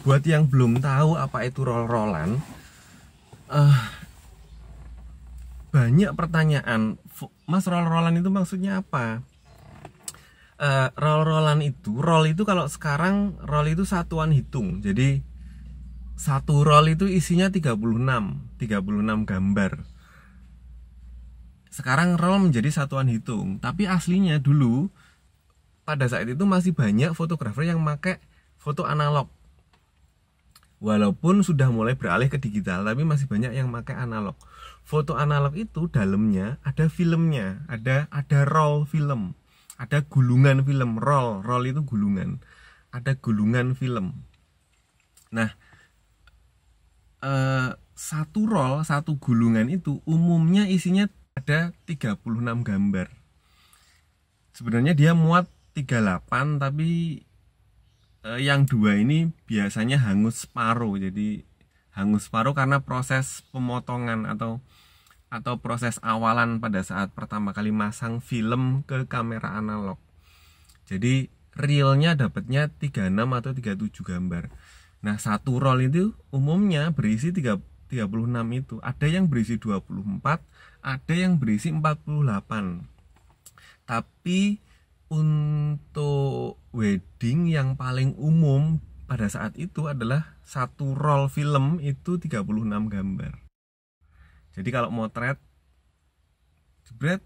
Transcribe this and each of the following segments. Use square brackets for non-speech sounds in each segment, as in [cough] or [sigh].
buat yang belum tahu apa itu roll-rollan uh, eh, banyak pertanyaan mas roll-rollan itu maksudnya apa uh, eh, roll-rollan itu roll itu kalau sekarang roll itu satuan hitung jadi satu roll itu isinya 36 36 gambar sekarang roll menjadi satuan hitung tapi aslinya dulu pada saat itu masih banyak fotografer yang pakai foto analog Walaupun sudah mulai beralih ke digital, tapi masih banyak yang pakai analog. Foto analog itu dalamnya ada filmnya, ada ada roll film, ada gulungan film roll, roll itu gulungan, ada gulungan film. Nah, eh, satu roll, satu gulungan itu umumnya isinya ada 36 gambar. Sebenarnya dia muat 38 tapi eh, yang dua ini biasanya hangus separuh jadi hangus separuh karena proses pemotongan atau atau proses awalan pada saat pertama kali masang film ke kamera analog jadi realnya dapatnya 36 atau 37 gambar nah satu roll itu umumnya berisi 3, 36 itu ada yang berisi 24 ada yang berisi 48 tapi untuk wedding yang paling umum pada saat itu adalah satu roll film itu 36 gambar. Jadi kalau motret jebret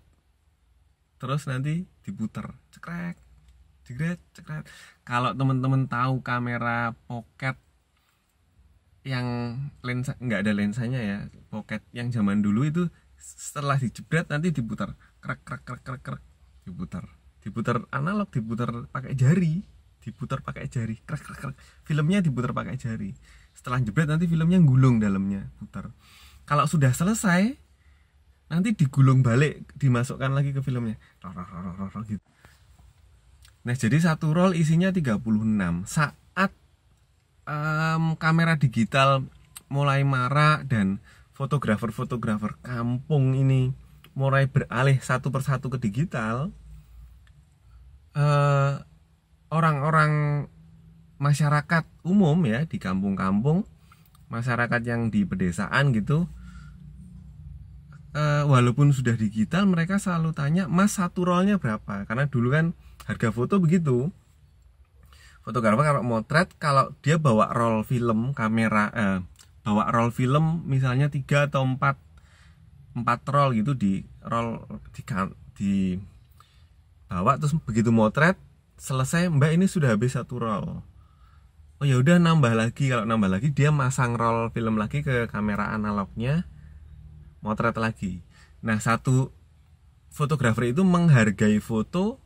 terus nanti diputer, cekrek, jebret, cekrek. Kalau teman-teman tahu kamera pocket yang lensa nggak ada lensanya ya, pocket yang zaman dulu itu setelah dijebret nanti diputar, krek krek krek krek krek diputar diputar analog diputar pakai jari diputar pakai jari krek krek krek filmnya diputar pakai jari setelah jebret nanti filmnya gulung dalamnya putar kalau sudah selesai nanti digulung balik dimasukkan lagi ke filmnya gitu nah jadi satu roll isinya 36 saat um, kamera digital mulai marah dan fotografer-fotografer kampung ini mulai beralih satu persatu ke digital Eh, orang-orang uh, masyarakat umum ya di kampung-kampung masyarakat yang di pedesaan gitu uh, walaupun sudah digital mereka selalu tanya mas satu rollnya berapa karena dulu kan harga foto begitu fotografer kalau motret kalau dia bawa roll film kamera uh, bawa roll film misalnya tiga atau empat empat roll gitu di roll di di bawa terus begitu motret selesai mbak ini sudah habis satu roll oh ya udah nambah lagi kalau nambah lagi dia masang roll film lagi ke kamera analognya motret lagi nah satu fotografer itu menghargai foto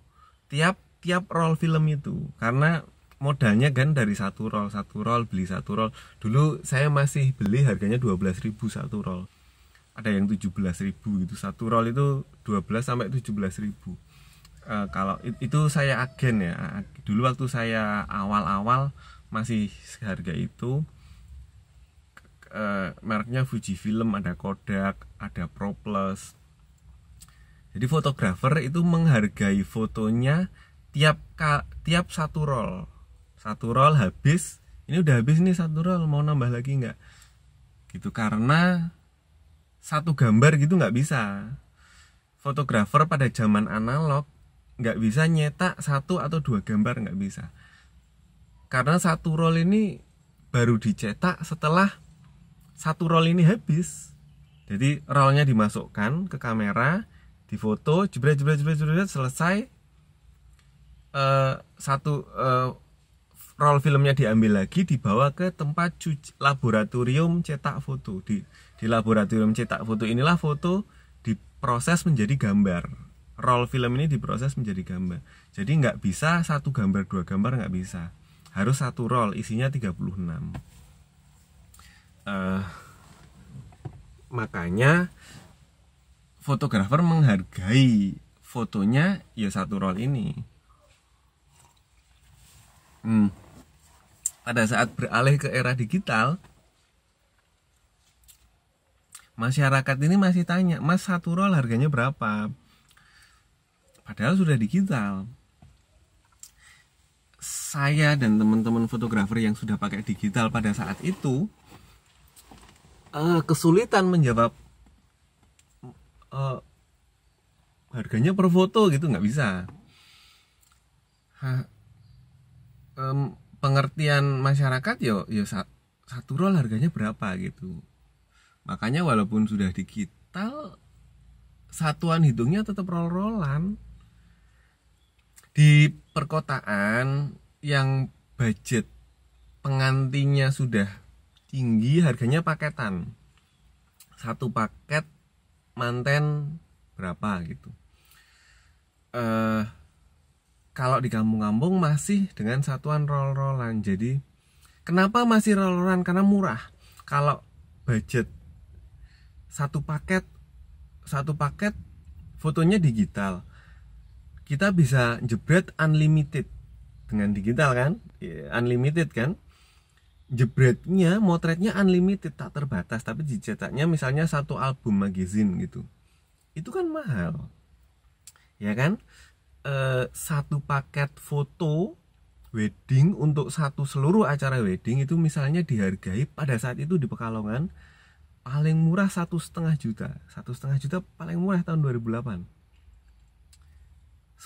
tiap tiap roll film itu karena modalnya kan dari satu roll satu roll beli satu roll dulu saya masih beli harganya 12.000 satu roll ada yang 17.000 gitu satu roll itu 12 sampai 17.000 uh, kalau itu saya agen ya dulu waktu saya awal-awal masih seharga itu uh, mereknya Fuji Film ada Kodak ada Pro Plus. jadi fotografer itu menghargai fotonya tiap tiap satu roll satu roll habis ini udah habis nih satu roll mau nambah lagi nggak gitu karena satu gambar gitu nggak bisa fotografer pada zaman analog nggak bisa nyetak satu atau dua gambar nggak bisa karena satu roll ini baru dicetak setelah satu roll ini habis jadi rollnya dimasukkan ke kamera difoto jebret jebret jebret jebret selesai uh, satu uh, roll filmnya diambil lagi dibawa ke tempat cuci, laboratorium cetak foto di di laboratorium cetak foto inilah foto diproses menjadi gambar roll film ini diproses menjadi gambar jadi nggak bisa satu gambar dua gambar nggak bisa harus satu roll isinya 36 uh, eh, makanya fotografer menghargai fotonya ya satu roll ini hmm. pada saat beralih ke era digital masyarakat ini masih tanya mas satu roll harganya berapa padahal sudah digital saya dan teman-teman fotografer yang sudah pakai digital pada saat itu eh, kesulitan menjawab uh, harganya per foto gitu nggak bisa ha, um, pengertian masyarakat yo yo satu roll harganya berapa gitu makanya walaupun sudah digital satuan hitungnya tetap roll-rollan perkotaan yang budget pengantinya sudah tinggi harganya paketan satu paket manten berapa gitu uh, kalau di kampung-kampung masih dengan satuan roll-rollan jadi kenapa masih roll-rollan karena murah kalau budget satu paket satu paket fotonya digital kita bisa jebret unlimited dengan digital kan iya, unlimited kan jebretnya motretnya unlimited tak terbatas tapi dicetaknya misalnya satu album magazine gitu itu kan mahal ya kan e, satu paket foto wedding untuk satu seluruh acara wedding itu misalnya dihargai pada saat itu di Pekalongan paling murah satu setengah juta satu setengah juta paling murah tahun 2008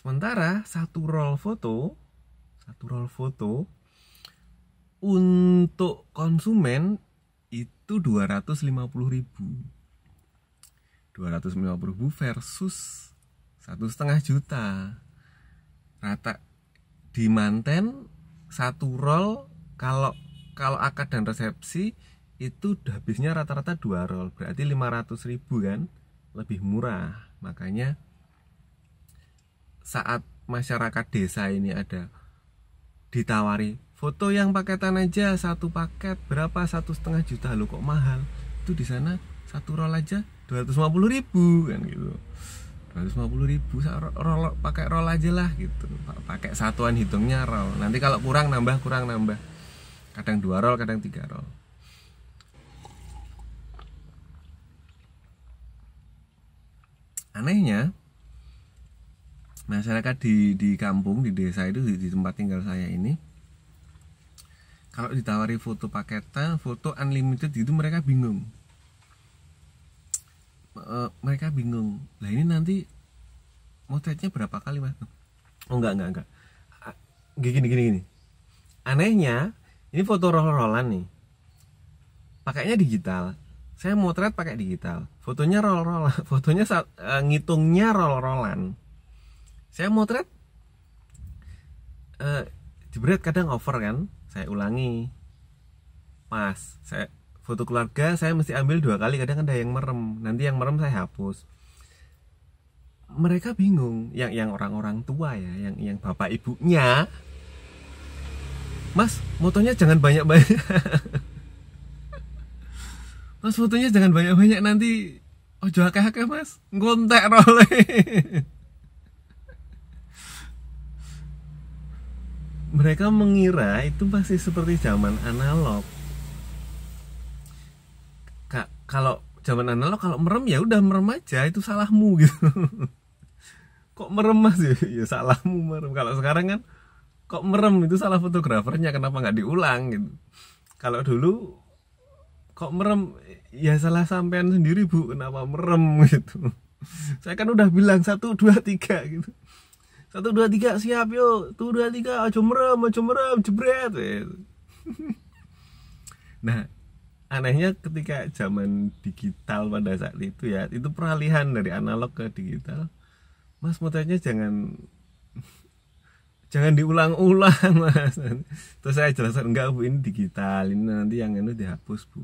Sementara satu roll foto, satu roll foto untuk konsumen itu 250.000. 250.000 versus satu setengah juta. Rata di Manten satu roll kalau kalau akad dan resepsi itu habisnya rata-rata dua roll berarti 500.000 kan lebih murah makanya saat masyarakat desa ini ada ditawari foto yang paketan aja satu paket berapa satu setengah juta lo kok mahal itu di sana satu roll aja dua ratus lima puluh ribu kan gitu dua ratus lima puluh ribu roll, pakai roll aja lah gitu pakai satuan hitungnya roll nanti kalau kurang nambah kurang nambah kadang dua roll kadang tiga roll anehnya masyarakat nah, di di kampung di desa itu di, di tempat tinggal saya ini kalau ditawari foto paketan foto unlimited itu mereka bingung e, mereka bingung lah ini nanti motretnya berapa kali mas oh enggak enggak enggak gini gini gini anehnya ini foto roll-rollan nih pakainya digital saya motret pakai digital fotonya roll-rollan [laughs] fotonya uh, ngitungnya roll-rollan saya motret eh, jebret kadang over kan saya ulangi mas saya foto keluarga saya mesti ambil dua kali kadang ada yang merem nanti yang merem saya hapus mereka bingung yang yang orang-orang tua ya yang yang bapak ibunya mas motonya jangan banyak-banyak [laughs] mas fotonya jangan banyak-banyak nanti oh jual kakek mas ngontek role [laughs] mereka mengira itu masih seperti zaman analog Ka kalau zaman analog kalau merem ya udah merem aja itu salahmu [laughs] gitu kok merem mas [laughs] ya salahmu merem kalau sekarang kan kok merem itu salah fotografernya kenapa nggak diulang gitu kalau dulu kok merem ya salah sampean sendiri bu kenapa merem [laughs] gitu saya kan udah bilang satu dua tiga gitu satu dua tiga siap yo tuh dua tiga macam merem macam merem jebret [laughs] nah anehnya ketika zaman digital pada saat itu ya itu peralihan dari analog ke digital mas motornya jangan [laughs] jangan diulang-ulang mas terus saya jelaskan enggak bu ini digital ini nanti yang itu dihapus bu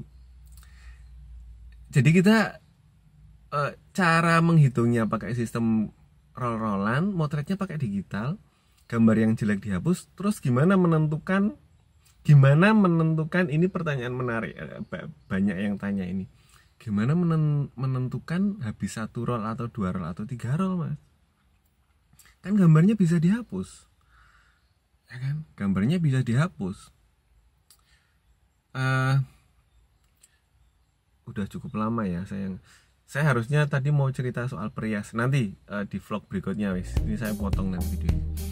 jadi kita eh, cara menghitungnya pakai sistem roll-rollan motretnya pakai digital gambar yang jelek dihapus terus gimana menentukan gimana menentukan ini pertanyaan menarik eh, banyak yang tanya ini gimana menentukan habis satu roll atau dua roll atau tiga roll mas kan gambarnya bisa dihapus ya kan gambarnya bisa dihapus uh, udah cukup lama ya saya saya harusnya tadi mau cerita soal perias nanti uh, di vlog berikutnya wis ini saya potong nanti videonya